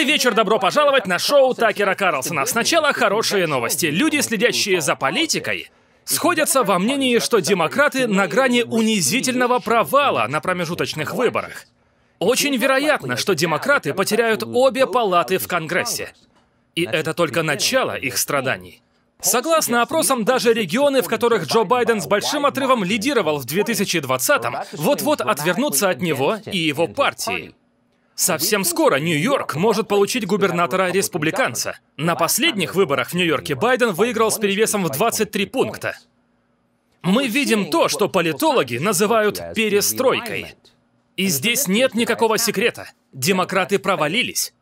Добрый вечер, добро пожаловать на шоу Такера Карлсона. Сначала хорошие новости. Люди, следящие за политикой, сходятся во мнении, что демократы на грани унизительного провала на промежуточных выборах. Очень вероятно, что демократы потеряют обе палаты в Конгрессе. И это только начало их страданий. Согласно опросам, даже регионы, в которых Джо Байден с большим отрывом лидировал в 2020-м, вот-вот отвернутся от него и его партии. Совсем скоро Нью-Йорк может получить губернатора-республиканца. На последних выборах в Нью-Йорке Байден выиграл с перевесом в 23 пункта. Мы видим то, что политологи называют перестройкой. И здесь нет никакого секрета. Демократы провалились.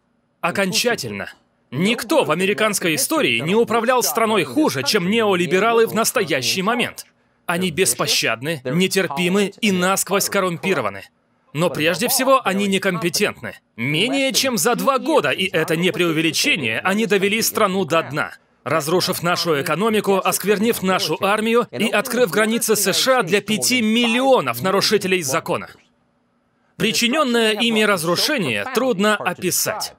Окончательно. Никто в американской истории не управлял страной хуже, чем неолибералы в настоящий момент. Они беспощадны, нетерпимы и насквозь коррумпированы. Но прежде всего они некомпетентны. Менее чем за два года, и это не преувеличение, они довели страну до дна разрушив нашу экономику, осквернив нашу армию и открыв границы США для 5 миллионов нарушителей закона. Причиненное ими разрушение трудно описать.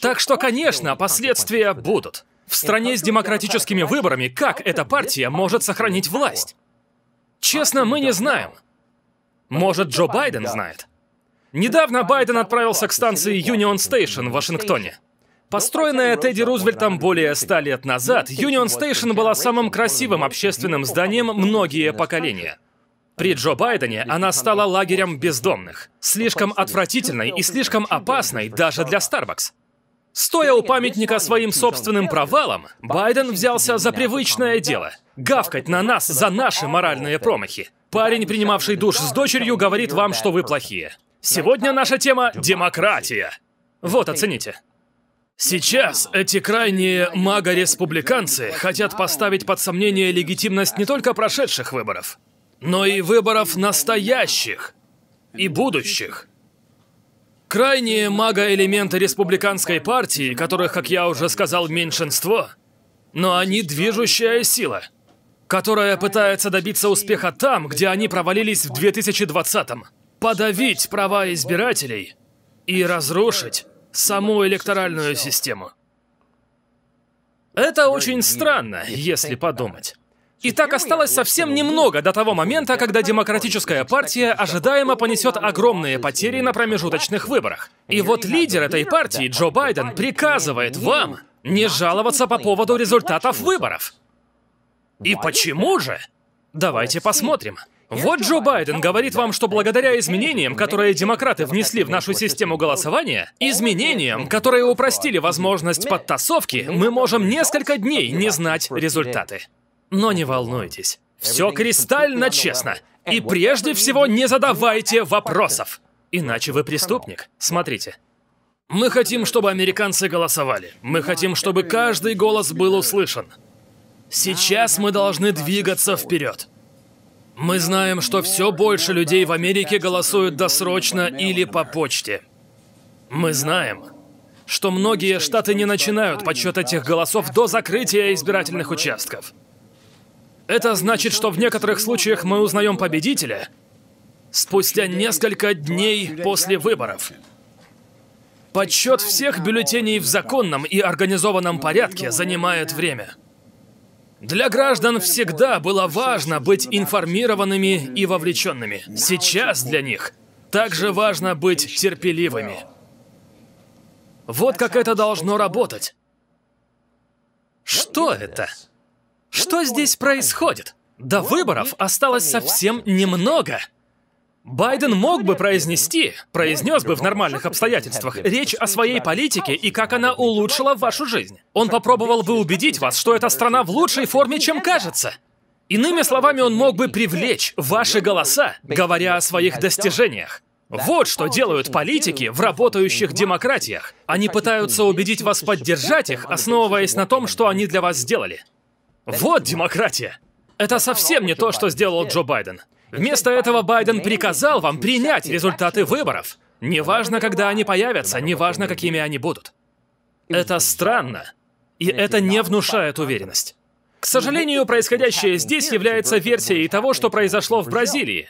Так что, конечно, последствия будут. В стране с демократическими выборами как эта партия может сохранить власть? Честно, мы не знаем. Может, Джо Байден знает? Недавно Байден отправился к станции Юнион Стейшн в Вашингтоне. Ну, Построенная Тедди Рузвельтом более ста лет назад, Юнион ну, Стейшн была самым красивым общественным ну, зданием многие поколения. При Джо Байдене она стала лагерем бездомных, слишком отвратительной и слишком опасной даже для Starbucks. Стоя у памятника своим собственным провалам, Байден взялся за привычное дело — гавкать на нас за наши моральные промахи. Парень, принимавший душ с дочерью, говорит вам, что вы плохие. Сегодня наша тема — демократия. Вот, оцените. Сейчас эти крайние маго-республиканцы хотят поставить под сомнение легитимность не только прошедших выборов, но и выборов настоящих и будущих. Крайние маго-элементы республиканской партии, которых, как я уже сказал, меньшинство, но они движущая сила — которая пытается добиться успеха там, где они провалились в 2020-м. Подавить права избирателей и разрушить саму электоральную систему. Это очень странно, если подумать. И так осталось совсем немного до того момента, когда Демократическая партия ожидаемо понесет огромные потери на промежуточных выборах. И вот лидер этой партии, Джо Байден, приказывает вам не жаловаться по поводу результатов выборов. И почему же? Давайте посмотрим. Вот Джо Байден говорит вам, что благодаря изменениям, которые демократы внесли в нашу систему голосования, изменениям, которые упростили возможность подтасовки, мы можем несколько дней не знать результаты. Но не волнуйтесь. Все кристально честно. И прежде всего не задавайте вопросов. Иначе вы преступник. Смотрите. Мы хотим, чтобы американцы голосовали. Мы хотим, чтобы каждый голос был услышан. Сейчас мы должны двигаться вперед. Мы знаем, что все больше людей в Америке голосуют досрочно или по почте. Мы знаем, что многие штаты не начинают подсчет этих голосов до закрытия избирательных участков. Это значит, что в некоторых случаях мы узнаем победителя спустя несколько дней после выборов. Подсчет всех бюллетеней в законном и организованном порядке занимает время. Для граждан всегда было важно быть информированными и вовлеченными. Сейчас для них также важно быть терпеливыми. Вот как это должно работать. Что это? Что здесь происходит? До выборов осталось совсем немного. Байден мог бы произнести, произнес бы в нормальных обстоятельствах, речь о своей политике и как она улучшила вашу жизнь. Он попробовал бы убедить вас, что эта страна в лучшей форме, чем кажется. Иными словами, он мог бы привлечь ваши голоса, говоря о своих достижениях. Вот что делают политики в работающих демократиях. Они пытаются убедить вас поддержать их, основываясь на том, что они для вас сделали. Вот демократия. Это совсем не то, что сделал Джо Байден. Вместо этого Байден приказал вам принять результаты выборов. Неважно, когда они появятся, неважно, какими они будут. Это странно, и это не внушает уверенность. К сожалению, происходящее здесь является версией того, что произошло в Бразилии.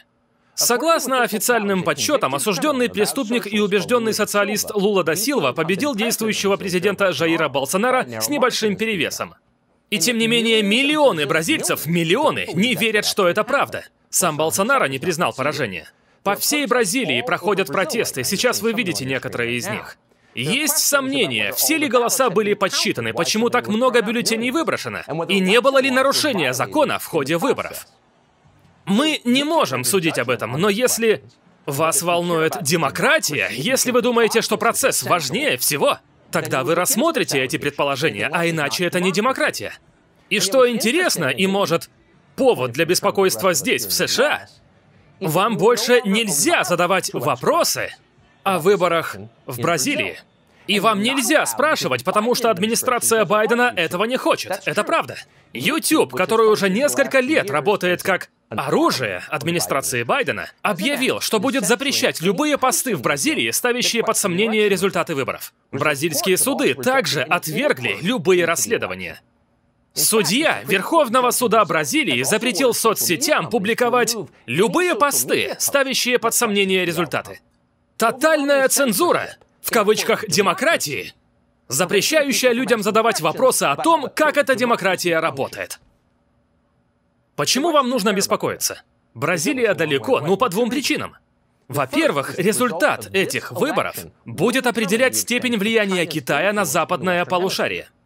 Согласно официальным подсчетам, осужденный преступник и убежденный социалист Лула да Силва победил действующего президента Жаира Болсонара с небольшим перевесом. И тем не менее, миллионы бразильцев, миллионы, не верят, что это правда. Сам Болсонара не признал поражение. По всей Бразилии проходят протесты, сейчас вы видите некоторые из них. Есть сомнения, все ли голоса были подсчитаны, почему так много бюллетеней выброшено, и не было ли нарушения закона в ходе выборов. Мы не можем судить об этом, но если вас волнует демократия, если вы думаете, что процесс важнее всего, тогда вы рассмотрите эти предположения, а иначе это не демократия. И что интересно и может повод для беспокойства здесь, в США, вам больше нельзя задавать вопросы о выборах в Бразилии. И вам нельзя спрашивать, потому что администрация Байдена этого не хочет. Это правда. YouTube, который уже несколько лет работает как оружие администрации Байдена, ну объявил, что ну будет запрещать любые посты в ну Бразилии, ставящие под сомнение результаты выборов. Бразильские суды также отвергли любые расследования. Судья Верховного суда Бразилии запретил соцсетям публиковать любые посты, ставящие под сомнение результаты. Тотальная цензура, в кавычках «демократии», запрещающая людям задавать вопросы о том, как эта демократия работает. Почему вам нужно беспокоиться? Бразилия далеко, ну по двум причинам. Во-первых, результат этих выборов будет определять степень влияния Китая на западное полушарие –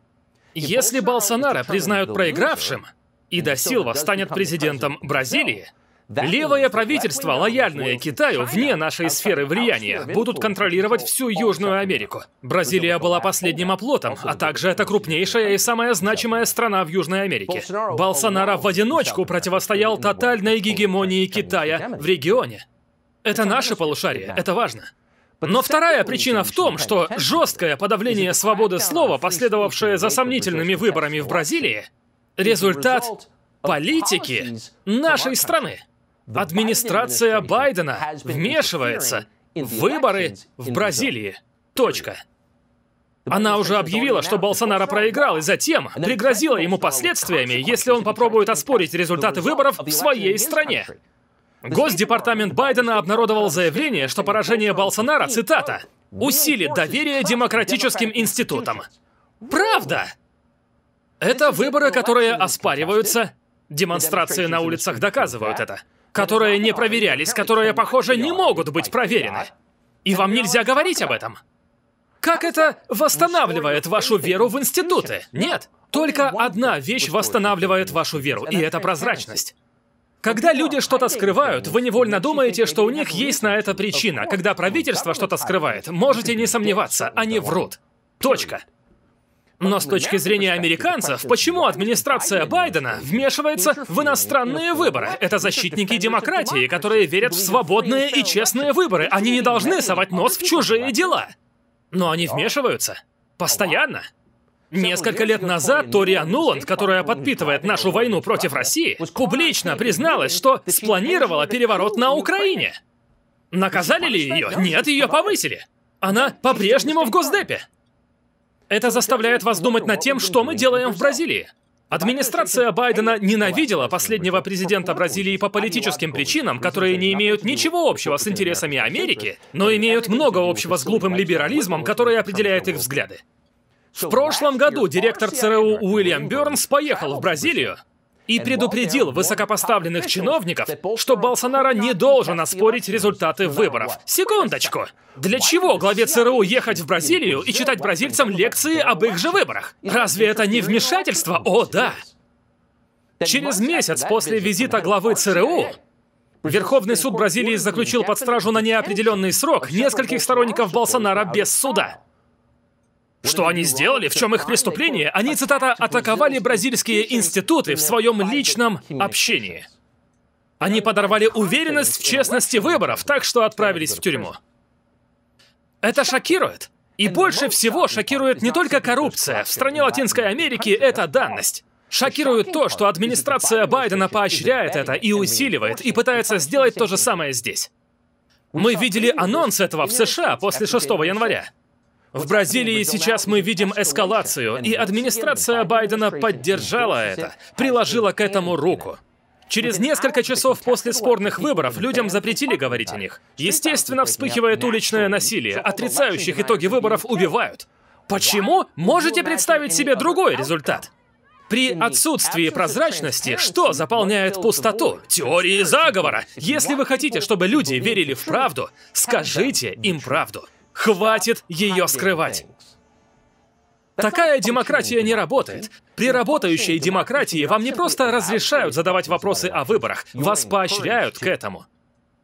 если Болсонара признают проигравшим, и до станет президентом Бразилии, Левое правительство, лояльное Китаю, вне нашей сферы влияния, будут контролировать всю Южную Америку. Бразилия была последним оплотом, а также это крупнейшая и самая значимая страна в Южной Америке. Болсонара в одиночку противостоял тотальной гегемонии Китая в регионе. Это наше полушарие, это важно. Но вторая причина в том, что жесткое подавление свободы слова, последовавшее за сомнительными выборами в Бразилии, результат политики нашей страны. Администрация Байдена вмешивается в выборы в Бразилии. Точка. Она уже объявила, что Болсонара проиграл, и затем пригрозила ему последствиями, если он попробует оспорить результаты выборов в своей стране. Госдепартамент Байдена обнародовал заявление, что поражение Болсонара, цитата, «усилит доверие демократическим институтам». Правда? Это выборы, которые оспариваются. Демонстрации на улицах доказывают это. Которые не проверялись, которые, похоже, не могут быть проверены. И вам нельзя говорить об этом. Как это восстанавливает вашу веру в институты? Нет. Только одна вещь восстанавливает вашу веру, и это прозрачность. Когда люди что-то скрывают, вы невольно думаете, что у них есть на это причина. Когда правительство что-то скрывает, можете не сомневаться, они врут. Точка. Но с точки зрения американцев, почему администрация Байдена вмешивается в иностранные выборы? Это защитники демократии, которые верят в свободные и честные выборы. Они не должны совать нос в чужие дела. Но они вмешиваются. Постоянно. Несколько лет назад Ториан Нуланд, которая подпитывает нашу войну против России, публично призналась, что спланировала переворот на Украине. Наказали ли ее? Нет, ее повысили. Она по-прежнему в Госдепе. Это заставляет вас думать над тем, что мы делаем в Бразилии. Администрация Байдена ненавидела последнего президента Бразилии по политическим причинам, которые не имеют ничего общего с интересами Америки, но имеют много общего с глупым либерализмом, который определяет их взгляды. В прошлом году директор ЦРУ Уильям Бернс поехал в Бразилию и предупредил высокопоставленных чиновников, что Болсонара не должен оспорить результаты выборов. Секундочку! Для чего главе ЦРУ ехать в Бразилию и читать бразильцам лекции об их же выборах? Разве это не вмешательство? О, да! Через месяц после визита главы ЦРУ Верховный суд Бразилии заключил под стражу на неопределенный срок нескольких сторонников Болсонара без суда. Что они сделали? В чем их преступление? Они, цитата, «атаковали бразильские институты в своем личном общении». Они подорвали уверенность в честности выборов, так что отправились в тюрьму. Это шокирует. И больше всего шокирует не только коррупция. В стране Латинской Америки это данность. Шокирует то, что администрация Байдена поощряет это и усиливает, и пытается сделать то же самое здесь. Мы видели анонс этого в США после 6 января. В Бразилии сейчас мы видим эскалацию, и администрация Байдена поддержала это, приложила к этому руку. Через несколько часов после спорных выборов людям запретили говорить о них. Естественно, вспыхивает уличное насилие, отрицающих итоги выборов убивают. Почему? Можете представить себе другой результат? При отсутствии прозрачности что заполняет пустоту? Теории заговора! Если вы хотите, чтобы люди верили в правду, скажите им правду. Хватит ее скрывать. Такая демократия не работает. При работающей демократии вам не просто разрешают задавать вопросы о выборах, вас поощряют к этому.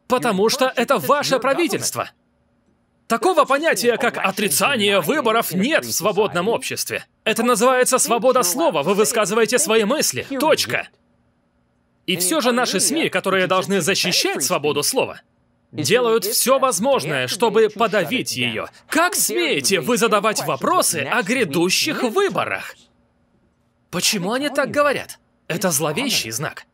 Потому что это ваше правительство. Такого понятия, как отрицание выборов, нет в свободном обществе. Это называется свобода слова, вы высказываете свои мысли. Точка. И все же наши СМИ, которые должны защищать свободу слова, делают все возможное, чтобы подавить ее. Как смеете вы задавать вопросы о грядущих выборах? Почему они так говорят? Это зловещий знак.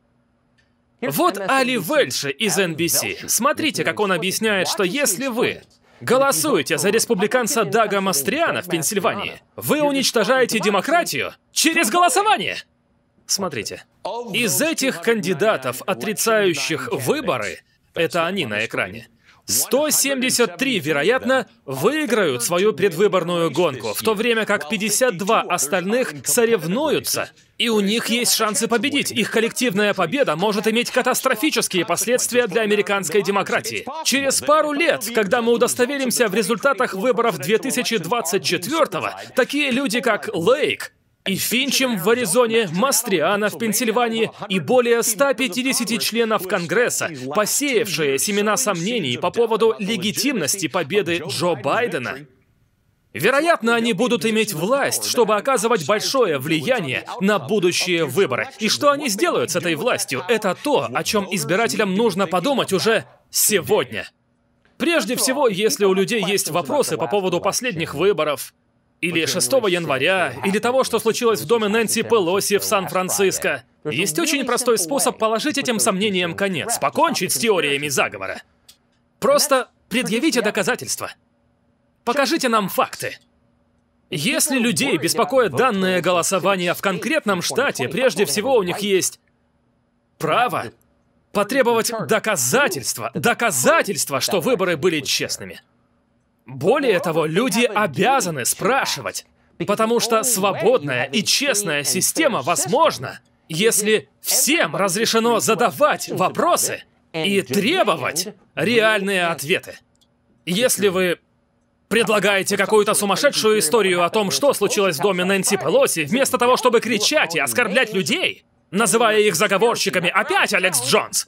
Вот Али Вельши из NBC. Смотрите, как он объясняет, что если вы голосуете за республиканца Дага Мастриана в Пенсильвании, вы уничтожаете демократию через голосование. Смотрите. Из этих кандидатов, отрицающих выборы, это они на экране. 173, вероятно, выиграют свою предвыборную гонку, в то время как 52 остальных соревнуются. И у них есть шансы победить. Их коллективная победа может иметь катастрофические последствия для американской демократии. Через пару лет, когда мы удостоверимся в результатах выборов 2024 такие люди, как Лейк, и Финчем в Аризоне, Мастриана в Пенсильвании и более 150 членов Конгресса, посеявшие семена сомнений по поводу легитимности победы Джо Байдена. Вероятно, они будут иметь власть, чтобы оказывать большое влияние на будущие выборы. И что они сделают с этой властью, это то, о чем избирателям нужно подумать уже сегодня. Прежде всего, если у людей есть вопросы по поводу последних выборов, или 6 января, или того, что случилось в доме Нэнси Пелоси в Сан-Франциско. Есть очень простой способ положить этим сомнениям конец, покончить с теориями заговора. Просто предъявите доказательства. Покажите нам факты. Если людей беспокоят данное голосование в конкретном штате, прежде всего у них есть право потребовать доказательства, доказательства, что выборы были честными. Более того, люди обязаны спрашивать, потому что свободная и честная система возможна, если всем разрешено задавать вопросы и требовать реальные ответы. Если вы предлагаете какую-то сумасшедшую историю о том, что случилось в доме Нэнси Пелоси, вместо того, чтобы кричать и оскорблять людей, называя их заговорщиками, опять Алекс Джонс.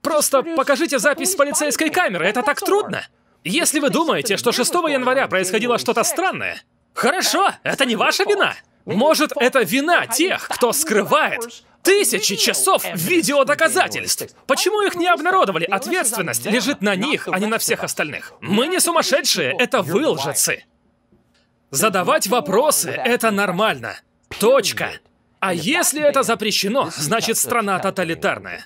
Просто покажите запись с полицейской камеры, это так трудно. Если вы думаете, что 6 января происходило что-то странное, хорошо, это не ваша вина. Может, это вина тех, кто скрывает тысячи часов видеодоказательств. Почему их не обнародовали? Ответственность лежит на них, а не на всех остальных. Мы не сумасшедшие, это вы лжецы. Задавать вопросы — это нормально. Точка. А если это запрещено, значит страна тоталитарная.